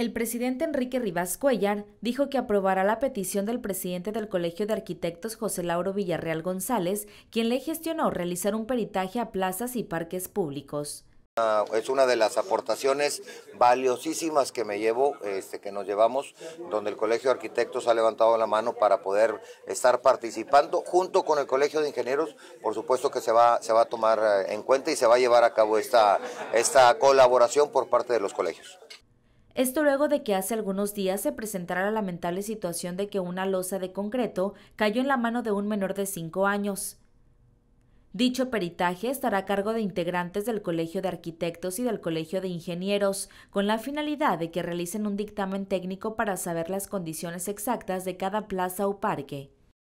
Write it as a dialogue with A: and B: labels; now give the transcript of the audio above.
A: El presidente Enrique Rivas Cuellar dijo que aprobará la petición del presidente del Colegio de Arquitectos José Lauro Villarreal González, quien le gestionó realizar un peritaje a plazas y parques públicos.
B: Ah, es una de las aportaciones valiosísimas que me llevo, este, que nos llevamos, donde el Colegio de Arquitectos ha levantado la mano para poder estar participando junto con el Colegio de Ingenieros. Por supuesto que se va, se va a tomar eh, en cuenta y se va a llevar a cabo esta, esta colaboración por parte de los colegios.
A: Esto luego de que hace algunos días se presentara la lamentable situación de que una losa de concreto cayó en la mano de un menor de 5 años. Dicho peritaje estará a cargo de integrantes del Colegio de Arquitectos y del Colegio de Ingenieros, con la finalidad de que realicen un dictamen técnico para saber las condiciones exactas de cada plaza o parque.